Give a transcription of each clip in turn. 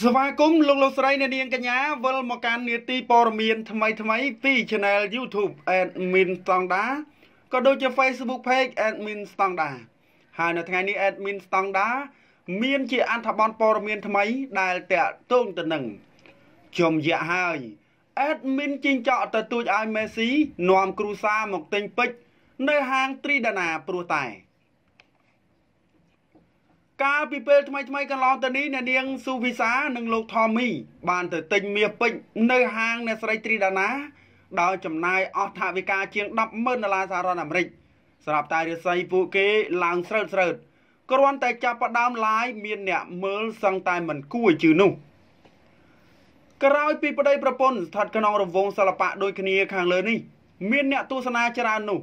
ស្វាគមន៍លោកលោកស្រីអ្នកនាងកញ្ញាវិលមកកាន់នាទីព័ត៌មានថ្មីថ្មីពី Channel YouTube Admin Standard ក៏ដូចជា Facebook Page Admin Standard ហើយនៅថ្ងៃនេះ Admin Standard មានជាអត្ថបទព័ត៌មានថ្មីដែលតាក់ទងទៅនឹងជំយៈហើយ Admin ជីងចក់ទៅទូចឲ្យ Messi នាំគ្រូសាមកទិញពេជ្រនៅហាង Tridana ព្រោះតែកាលពីពេលថ្មីថ្មីកន្លងទៅនេះអ្នកនាងស៊ូវីសានិងលោកថមីបានទៅទិញមាសពេជ្រនៅហាងអ្នកស្រីត្រីដាណាដោយចំណាយអស់ថវិកាជាង100000ដុល្លារសហរដ្ឋអាមេរិកសម្រាប់តែរិស័យពួកគេឡើងស្រើតស្រើតគ្រាន់តែចាប់ផ្ដើមឡាយមានអ្នកមើលសឹងតែមិនគួរជឿនោះ ក្រោយពីប្តីប្រពន្ធស្ថិតក្នុងរង្វង់សិល្បៈដូចគ្នាខាងលើនេះមានអ្នកទស្សនាច្រើននោះ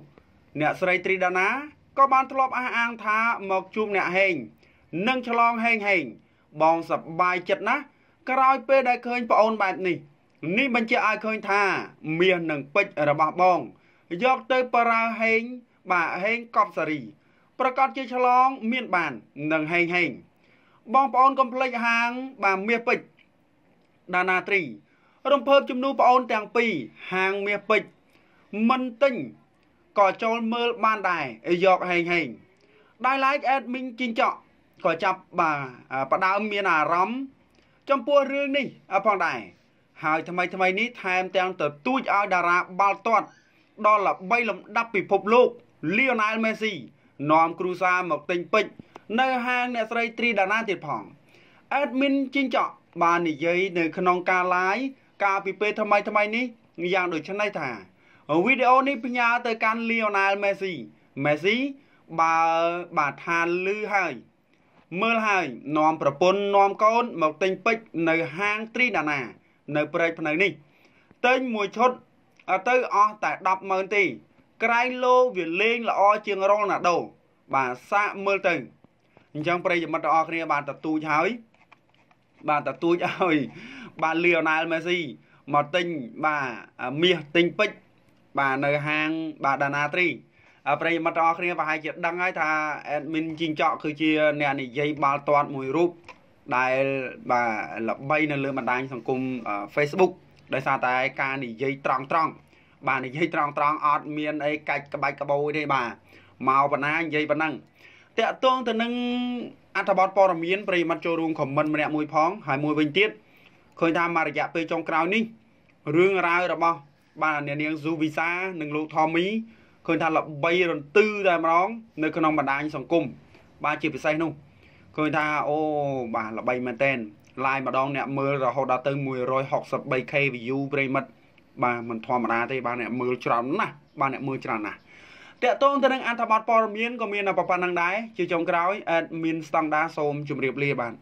អ្នកស្រីត្រីដាណាក៏បានធ្លាប់អះអាងថាមកជួបអ្នកហេងនិងឆ្លងហេងហេង បងសប្បាយចិត្តណាស់ក្រោយពេលដែលឃើញប្អូនបែបនេះ នេះបញ្ជាក់ឲ្យឃើញថា មាសនិងពេជ្ររបស់បង យកទៅបរាហេងបាទហេងកប់សារី ប្រកាសជាឆ្លង មានបាននិងហេងហេងបងប្អូនកុំភ្លេចហាងបាទមាសពេជ្រដាណាត្រីរំភើបជំនួសប្អូនទាំងពីរហាងមាសពេជ្រមិនទិញក៏ចូលមើលបានដែរយកហេងហេងដែលឡែកអេដមីងជីងចក់ក៏ចាប់បាទផ្ដើមមានអារម្មណ៍ចំពោះរឿងនេះផងដែរហើយថ្មីថ្មីនេះថែមទាំងទទូចឲ្យតារាបាល់ទាត់ ដល់ល្បីលំដាប់ពិភពលោក Lionel Messi នាំគ្រូសាមកទិញពេជ្រនៅហាងអ្នកស្រីទ្រីដាណាទៀតផង Admin ជីងចក់បាននិយាយនៅ ក្នុងការ live កាលពីពេលថ្មីថ្មីនេះយ៉ាងដូចនេះថាវីដេអូនេះផ្ញើទៅកាន់ Lionel Messi Messi បើបាទថាលឺហើយមើលហើយនាំប្រពន្ធនាំកូនមកទិញពេជ្រនៅហាងត្រីដាណា នៅ ព្រែកភ្នៅនេះ ទិញមួយឈុតទៅអស់តែ100000ទេក្រែងលោវាលេង ល្អជាងរ៉ូណាល់ដូ បាទសាកមើលទៅអញ្ចឹងប្រិយមិត្តទាំងអស់គ្នាបានទទូចហើយបាទទទូចហើយបាទលីអូណែលមេស៊ីមកទិញបាទមាសទិញពេជ្របាទនៅហាងបាទដាណាត្រីប្រិយមិត្តទាំងអស់គ្នាប្រហែលជាដឹងហើយថា admin ជីងចក់គឺជាអ្នកនិយាយបាល់ទាត់មួយរូបដែលបាទល្បីនៅលើបណ្ដាញសង្គម Facebook ដោយសារតែការនិយាយត្រង់ត្រង់បាទនិយាយត្រង់ត្រង់អត់មានអីកាច់ក្បាច់ក្បោយទេបាទមកបណ្ណានិយាយប៉ុណ្ណឹងតាក់ទងទៅនឹងអត្ថបទព័ត៌មានប្រិមត្តចូលរួមខមមិនម្នាក់មួយផង ហើយមួយវិញទៀតឃើញថាមករយៈពេលចុងក្រោយនេះរឿងរ៉ាវរបស់បាទអ្នកនាងស៊ូវីសានិងលោកថូមីឃើញថាល្បីរន្ទឺតែម្ដងនៅក្នុងបណ្ដាញសង្គមបាទជាពិសេសនោះឃើញថាអូបាទល្បីមែនតែន live ម្ដងអ្នកមើលរហូតដល់ទៅ 163k view ប្រិមិត្តបាទមិនធម្មតាទេបាទអ្នកមើលច្រើនណាស់បាទអ្នកមើលច្រើនណាស់តកតងទៅនឹងអត្ថបទព័ត៌មានក៏មានតែប៉ុណ្្នឹងដែរជាចុងក្រោយ admin standard សូមជម្រាបលាបាទ